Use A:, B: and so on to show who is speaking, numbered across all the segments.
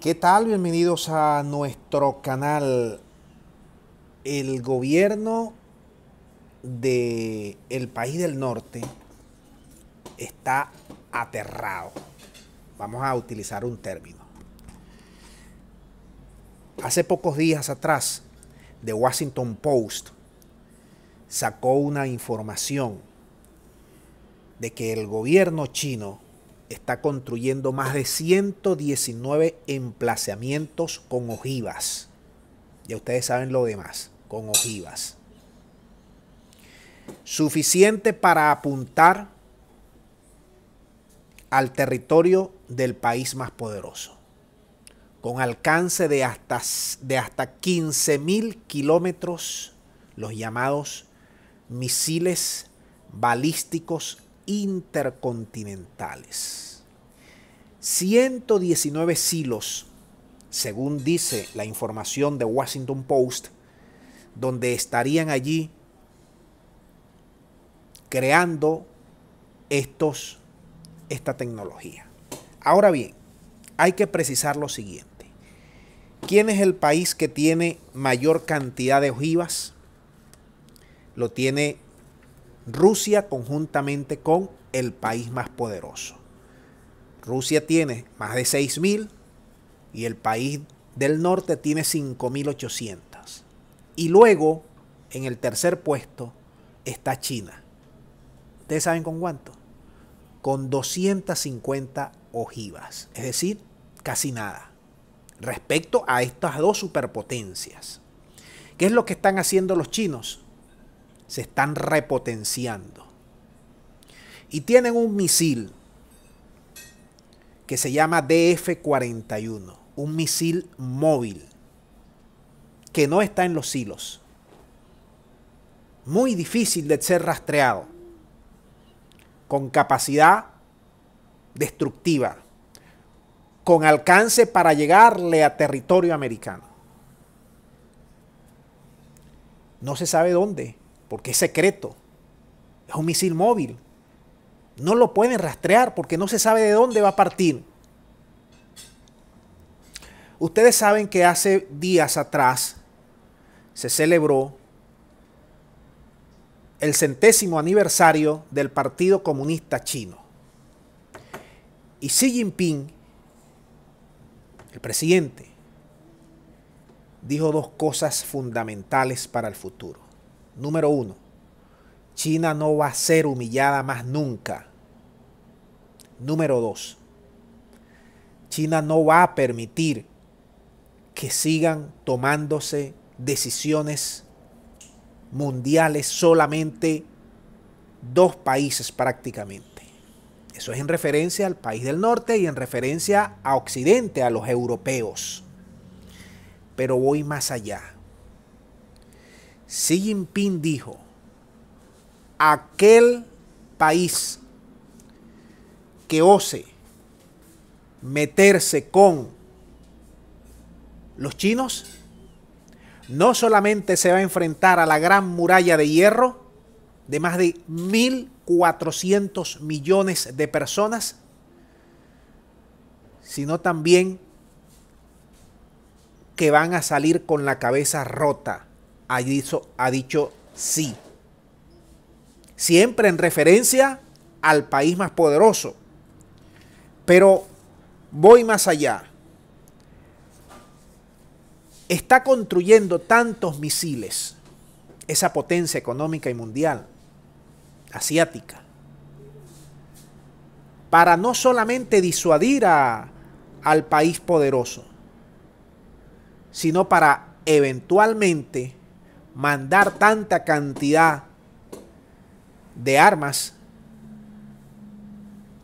A: ¿Qué tal? Bienvenidos a nuestro canal. El gobierno de país del norte está aterrado. Vamos a utilizar un término. Hace pocos días atrás, The Washington Post sacó una información de que el gobierno chino está construyendo más de 119 emplazamientos con ojivas. Ya ustedes saben lo demás, con ojivas. Suficiente para apuntar al territorio del país más poderoso, con alcance de hasta, de hasta 15.000 kilómetros, los llamados misiles balísticos intercontinentales. 119 silos, según dice la información de Washington Post, donde estarían allí creando estos, esta tecnología. Ahora bien, hay que precisar lo siguiente. ¿Quién es el país que tiene mayor cantidad de ojivas? Lo tiene Rusia conjuntamente con el país más poderoso. Rusia tiene más de 6.000 y el país del norte tiene 5.800. Y luego, en el tercer puesto, está China. ¿Ustedes saben con cuánto? Con 250 ojivas, es decir, casi nada, respecto a estas dos superpotencias. ¿Qué es lo que están haciendo los chinos? se están repotenciando. Y tienen un misil que se llama DF-41, un misil móvil que no está en los hilos. Muy difícil de ser rastreado. Con capacidad destructiva. Con alcance para llegarle a territorio americano. No se sabe dónde porque es secreto. Es un misil móvil. No lo pueden rastrear porque no se sabe de dónde va a partir. Ustedes saben que hace días atrás se celebró el centésimo aniversario del Partido Comunista Chino. Y Xi Jinping, el presidente, dijo dos cosas fundamentales para el futuro. Número uno, China no va a ser humillada más nunca. Número dos, China no va a permitir que sigan tomándose decisiones mundiales solamente dos países prácticamente. Eso es en referencia al país del norte y en referencia a Occidente, a los europeos. Pero voy más allá. Xi Jinping dijo, aquel país que ose meterse con los chinos, no solamente se va a enfrentar a la gran muralla de hierro de más de 1.400 millones de personas, sino también que van a salir con la cabeza rota ha dicho, ha dicho sí. Siempre en referencia al país más poderoso. Pero voy más allá. Está construyendo tantos misiles esa potencia económica y mundial asiática para no solamente disuadir al país poderoso, sino para eventualmente mandar tanta cantidad de armas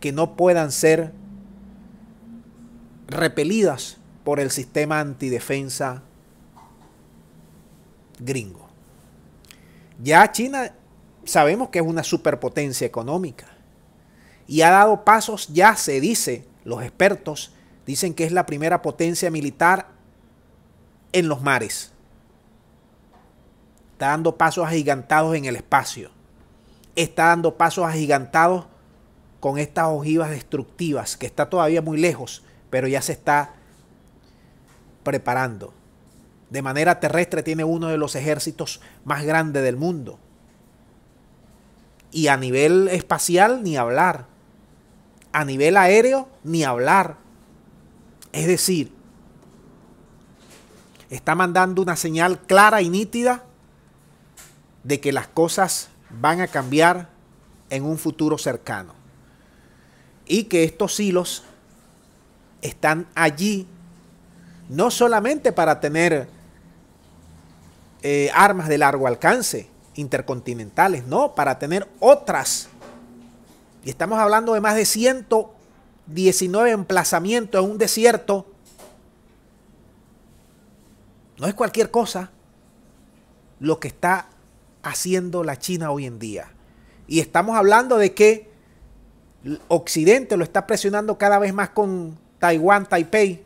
A: que no puedan ser repelidas por el sistema antidefensa gringo. Ya China sabemos que es una superpotencia económica y ha dado pasos, ya se dice, los expertos dicen que es la primera potencia militar en los mares. Está dando pasos agigantados en el espacio. Está dando pasos agigantados con estas ojivas destructivas, que está todavía muy lejos, pero ya se está preparando. De manera terrestre tiene uno de los ejércitos más grandes del mundo. Y a nivel espacial, ni hablar. A nivel aéreo, ni hablar. Es decir, está mandando una señal clara y nítida de que las cosas van a cambiar en un futuro cercano. Y que estos hilos están allí no solamente para tener eh, armas de largo alcance intercontinentales, no, para tener otras. Y estamos hablando de más de 119 emplazamientos en un desierto. No es cualquier cosa lo que está haciendo la China hoy en día. Y estamos hablando de que Occidente lo está presionando cada vez más con Taiwán, Taipei.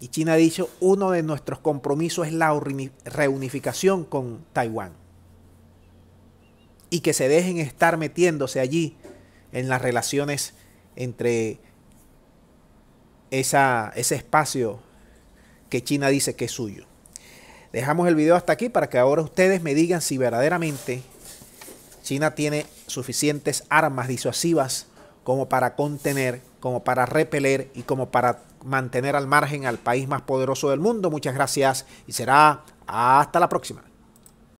A: Y China ha dicho, uno de nuestros compromisos es la reunificación con Taiwán. Y que se dejen estar metiéndose allí en las relaciones entre esa, ese espacio que China dice que es suyo. Dejamos el video hasta aquí para que ahora ustedes me digan si verdaderamente China tiene suficientes armas disuasivas como para contener, como para repeler y como para mantener al margen al país más poderoso del mundo. Muchas gracias y será hasta la próxima.